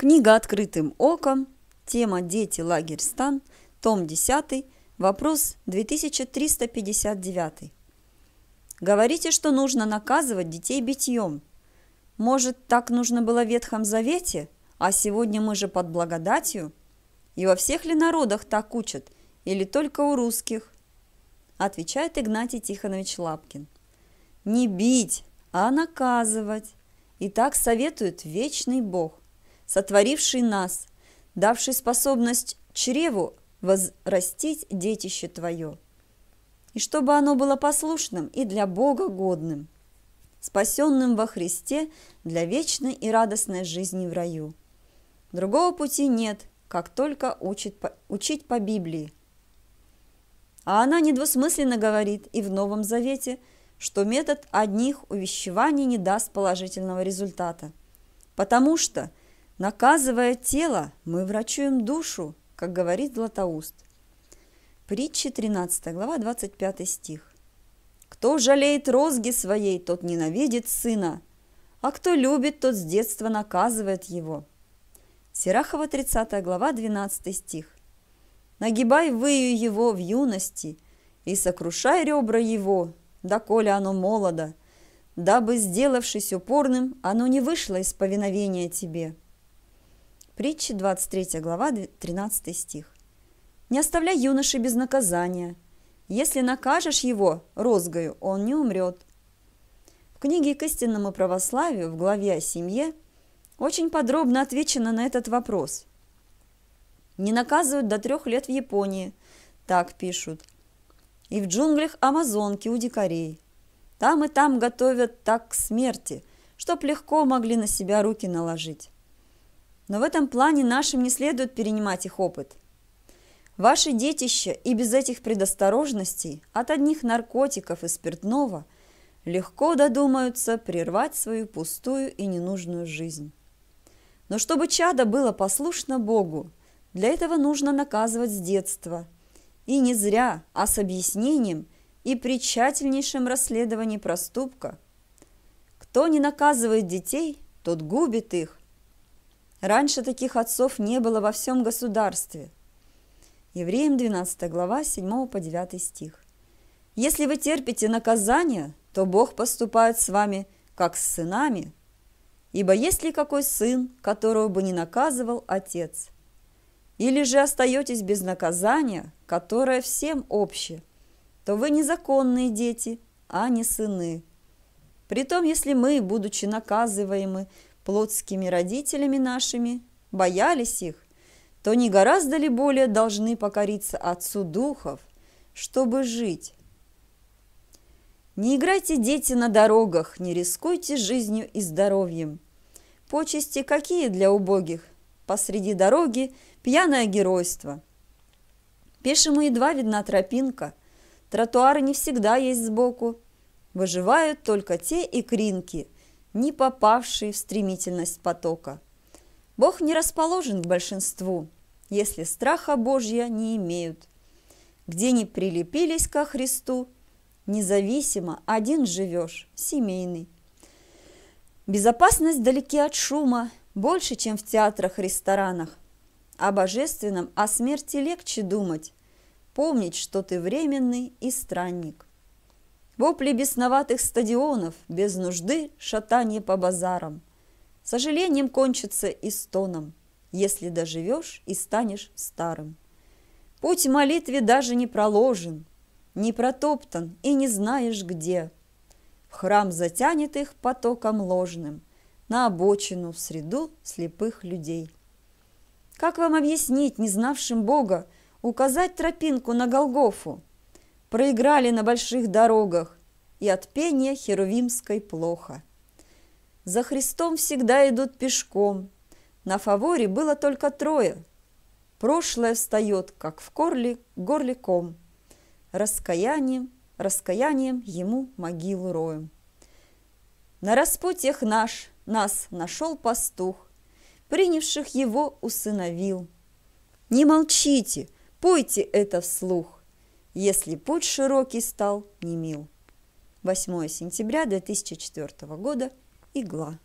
Книга «Открытым оком», тема «Дети, лагерь, стан», том 10, вопрос 2359. Говорите, что нужно наказывать детей битьем. Может, так нужно было в Ветхом Завете, а сегодня мы же под благодатью? И во всех ли народах так учат, или только у русских? Отвечает Игнатий Тихонович Лапкин. Не бить, а наказывать. И так советует вечный Бог сотворивший нас, давший способность чреву возрастить детище Твое, и чтобы оно было послушным и для Бога годным, спасенным во Христе для вечной и радостной жизни в раю. Другого пути нет, как только учит, учить по Библии. А она недвусмысленно говорит и в Новом Завете, что метод одних увещеваний не даст положительного результата. Потому что – Наказывая тело, мы врачуем душу, как говорит Златоуст. Притча 13 глава 25 стих. Кто жалеет розги своей, тот ненавидит сына, а кто любит, тот с детства наказывает его. Серахова 30 глава 12 стих. Нагибай выю его в юности и сокрушай ребра его, доколе оно молодо, дабы, сделавшись упорным, оно не вышло из повиновения тебе. Притча 23 глава 13 стих. «Не оставляй юноши без наказания. Если накажешь его розгою, он не умрет». В книге «К истинному православию» в главе о семье очень подробно отвечено на этот вопрос. Не наказывают до трех лет в Японии, так пишут, и в джунглях Амазонки у дикарей. Там и там готовят так к смерти, чтоб легко могли на себя руки наложить но в этом плане нашим не следует перенимать их опыт. Ваши детище и без этих предосторожностей от одних наркотиков и спиртного легко додумаются прервать свою пустую и ненужную жизнь. Но чтобы чадо было послушно Богу, для этого нужно наказывать с детства. И не зря, а с объяснением и при тщательнейшем расследовании проступка. Кто не наказывает детей, тот губит их, Раньше таких отцов не было во всем государстве. Евреям 12 глава 7 по 9 стих. Если вы терпите наказание, то Бог поступает с вами, как с сынами. Ибо есть ли какой сын, которого бы не наказывал отец? Или же остаетесь без наказания, которое всем общее, то вы незаконные дети, а не сыны. Притом, если мы, будучи наказываемы, плотскими родителями нашими, боялись их, то не гораздо ли более должны покориться Отцу Духов, чтобы жить? Не играйте, дети, на дорогах, не рискуйте жизнью и здоровьем. Почести какие для убогих? Посреди дороги пьяное геройство. Пешему едва видна тропинка, тротуары не всегда есть сбоку. Выживают только те икринки – не попавший в стремительность потока. Бог не расположен к большинству, если страха Божья не имеют. Где не прилепились ко Христу, независимо один живешь, семейный. Безопасность далеки от шума, больше, чем в театрах, ресторанах. О божественном, о смерти легче думать, помнить, что ты временный и странник. Вопли бесноватых стадионов, без нужды шатание по базарам. Сожалением кончится и стоном, если доживешь и станешь старым. Путь молитве даже не проложен, не протоптан и не знаешь где. В храм затянет их потоком ложным, на обочину в среду слепых людей. Как вам объяснить, не знавшим Бога, указать тропинку на Голгофу? проиграли на больших дорогах, и от пения Херувимской плохо. За Христом всегда идут пешком, на фаворе было только трое. Прошлое встает, как в корле, горликом. Раскаянием, раскаянием ему могилу роем. На распутьях наш нас нашел пастух, принявших его усыновил. Не молчите, пойте это вслух если путь широкий стал не мил. 8 сентября 2004 года. Игла.